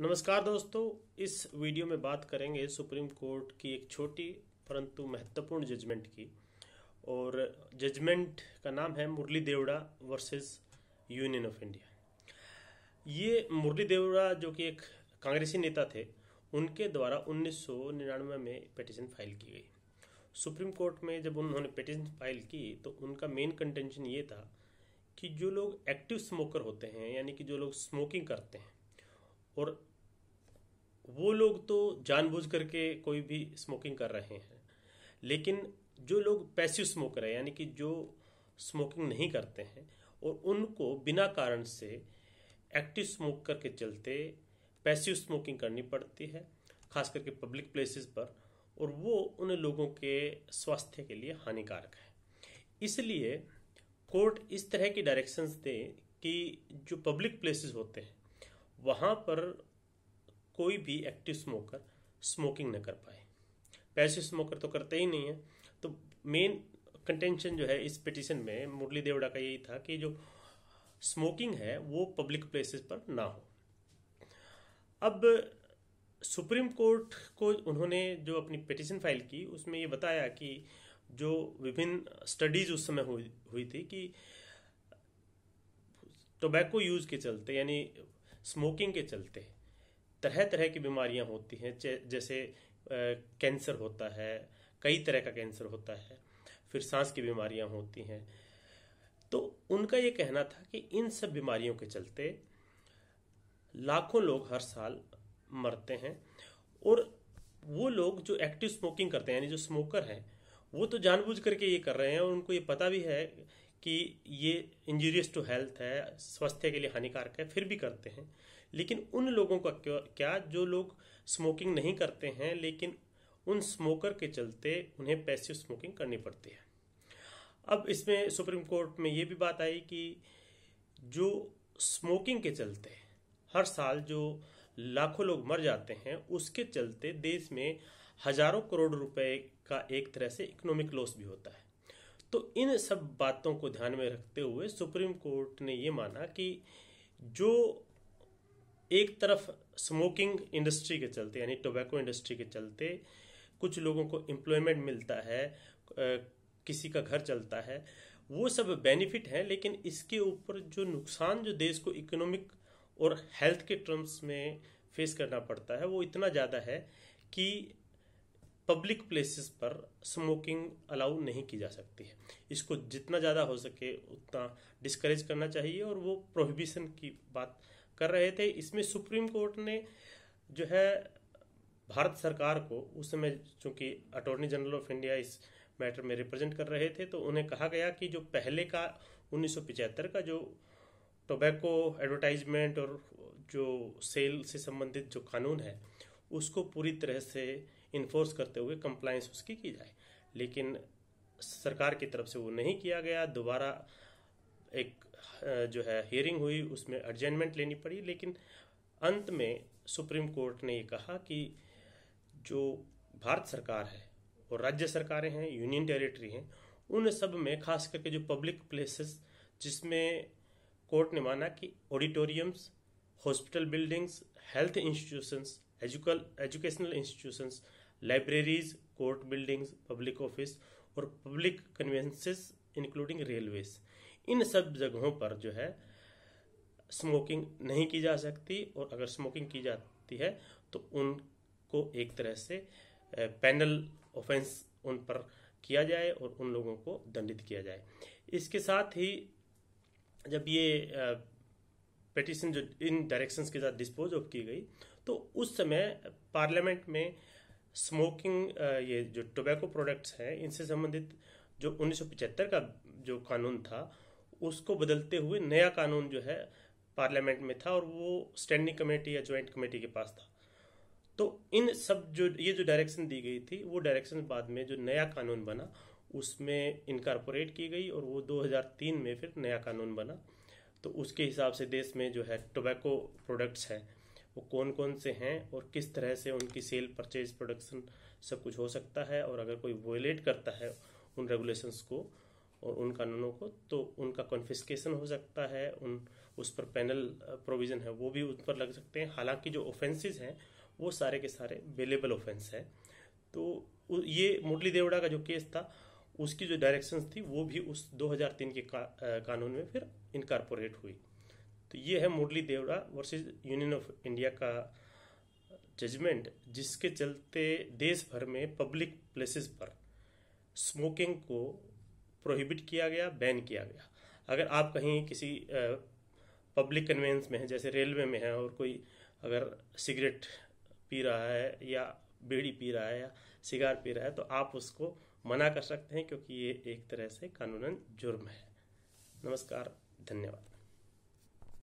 नमस्कार दोस्तों इस वीडियो में बात करेंगे सुप्रीम कोर्ट की एक छोटी परंतु महत्वपूर्ण जजमेंट की और जजमेंट का नाम है Murli Deora versus Union of India ये मुरली देवड़ा जो कि एक कांग्रेसी नेता थे उनके द्वारा 1999 में पिटिशन फाइल की गई सुप्रीम कोर्ट में जब उन्होंने पिटिशन फाइल की तो उनका मेन कंटेंशन ये था कि जो लोग एक्टिव स्मोकर होते हैं यानी कि जो लोग स्मोकिंग करते हैं और वो लोग तो जानबूझ करके कोई भी स्मोकिंग कर रहे हैं लेकिन जो लोग पैसिव स्मोकर हैं यानी कि जो स्मोकिंग नहीं करते हैं और उनको बिना कारण से एक्टिव स्मोक करके चलते पैसिव स्मोकिंग करनी पड़ती है खास करके पब्लिक प्लेसेस पर और वो उन लोगों के स्वास्थ्य के लिए हानिकारक है इसलिए कोर्ट इस तरह की डायरेक्शंस दें कि जो पब्लिक प्लेसेस होते हैं वहाँ पर कोई भी एक्टिव स्मोकर स्मोकिंग ना कर पाए पैसे स्मोकर तो करते ही नहीं है तो मेन कंटेंशन जो है इस पिटिशन में मुरली देवड़ा का यही था कि जो स्मोकिंग है वो पब्लिक प्लेसेस पर ना हो अब सुप्रीम कोर्ट को उन्होंने जो अपनी पिटिशन फाइल की उसमें ये बताया कि जो विभिन्न स्टडीज उस समय हुई हुई थी कि टोबैको यूज के चलते यानी स्मोकिंग के चलते तरह तरह की बीमारियां होती हैं जैसे कैंसर होता है कई तरह का कैंसर होता है फिर सांस की बीमारियां होती हैं तो उनका ये कहना था कि इन सब बीमारियों के चलते लाखों लोग हर साल मरते हैं और वो लोग जो एक्टिव स्मोकिंग करते हैं यानी जो स्मोकर हैं वो तो जानबूझ करके ये कर रहे हैं और उनको ये पता भी है कि ये इंजूरियस टू हेल्थ है स्वास्थ्य के लिए हानिकारक है फिर भी करते हैं लेकिन उन लोगों का क्या जो लोग स्मोकिंग नहीं करते हैं लेकिन उन स्मोकर के चलते उन्हें पैसिव स्मोकिंग करनी पड़ती है अब इसमें सुप्रीम कोर्ट में ये भी बात आई कि जो स्मोकिंग के चलते हर साल जो लाखों लोग मर जाते हैं उसके चलते देश में हजारों करोड़ रुपए का एक तरह से इकोनॉमिक लॉस भी होता है तो इन सब बातों को ध्यान में रखते हुए सुप्रीम कोर्ट ने ये माना कि जो एक तरफ स्मोकिंग इंडस्ट्री के चलते यानी टोबैको इंडस्ट्री के चलते कुछ लोगों को एम्प्लॉयमेंट मिलता है किसी का घर चलता है वो सब बेनिफिट हैं लेकिन इसके ऊपर जो नुकसान जो देश को इकोनॉमिक और हेल्थ के टर्म्स में फेस करना पड़ता है वो इतना ज़्यादा है कि पब्लिक प्लेसेस पर स्मोकिंग अलाउ नहीं की जा सकती है इसको जितना ज़्यादा हो सके उतना डिस्करेज करना चाहिए और वो प्रोहिबिशन की बात कर रहे थे इसमें सुप्रीम कोर्ट ने जो है भारत सरकार को उस समय चूंकि अटॉर्नी जनरल ऑफ इंडिया इस मैटर में रिप्रेजेंट कर रहे थे तो उन्हें कहा गया कि जो पहले का उन्नीस का जो टोबैको एडवर्टाइजमेंट और जो सेल से संबंधित जो कानून है उसको पूरी तरह से इन्फोर्स करते हुए कंप्लाइंस उसकी की जाए लेकिन सरकार की तरफ से वो नहीं किया गया दोबारा एक जो है हियरिंग हुई उसमें अर्जेंटमेंट लेनी पड़ी लेकिन अंत में सुप्रीम कोर्ट ने ये कहा कि जो भारत सरकार है और राज्य सरकारें हैं यूनियन टेरिटरी हैं उन सब में खास करके जो पब्लिक प्लेसेस जिसमें कोर्ट ने माना कि auditoriums hospital buildings health institutions एजुकल educational institutions libraries court buildings public office और पब्लिक कन्वेंसेस इंक्लूडिंग रेलवे इन सब जगहों पर जो है स्मोकिंग नहीं की जा सकती और अगर स्मोकिंग की जाती है तो उनको एक तरह से पैनल ऑफेंस उन पर किया जाए और उन लोगों को दंडित किया जाए इसके साथ ही जब ये पटिशन जो इन डायरेक्शंस के साथ डिस्पोज ऑफ की गई तो उस समय पार्लियामेंट में स्मोकिंग uh, ये जो टोबैको प्रोडक्ट्स हैं इनसे संबंधित जो 1975 का जो कानून था उसको बदलते हुए नया कानून जो है पार्लियामेंट में था और वो स्टैंडिंग कमेटी या ज्वाइंट कमेटी के पास था तो इन सब जो ये जो डायरेक्शन दी गई थी वो डायरेक्शन बाद में जो नया कानून बना उसमें इनकारपोरेट की गई और वो 2003 में फिर नया कानून बना तो उसके हिसाब से देश में जो है टोबैको प्रोडक्ट्स हैं वो कौन कौन से हैं और किस तरह से उनकी सेल परचेज प्रोडक्शन सब कुछ हो सकता है और अगर कोई वोलेट करता है उन रेगुलेशंस को और उन कानूनों को तो उनका कॉन्फिस्केशन हो सकता है उन उस पर पेनल प्रोविज़न है वो भी उन पर लग सकते हैं हालांकि जो ऑफेंसेस हैं वो सारे के सारे वेलेबल ऑफेंस है तो ये मुरली देवड़ा का जो केस था उसकी जो डायरेक्शंस थी वो भी उस 2003 के का, आ, कानून में फिर इनकारपोरेट हुई तो ये है Murli Deora versus Union of India का जजमेंट जिसके चलते देश भर में पब्लिक प्लेसेस पर स्मोकिंग को प्रोहिबिट किया गया बैन किया गया अगर आप कहीं किसी पब्लिक कन्वेंस में हैं जैसे रेलवे में हैं और कोई अगर सिगरेट पी रहा है या बीड़ी पी रहा है या सिगार पी रहा है तो आप उसको मना कर सकते हैं क्योंकि ये एक तरह से कानूनन जुर्म है नमस्कार धन्यवाद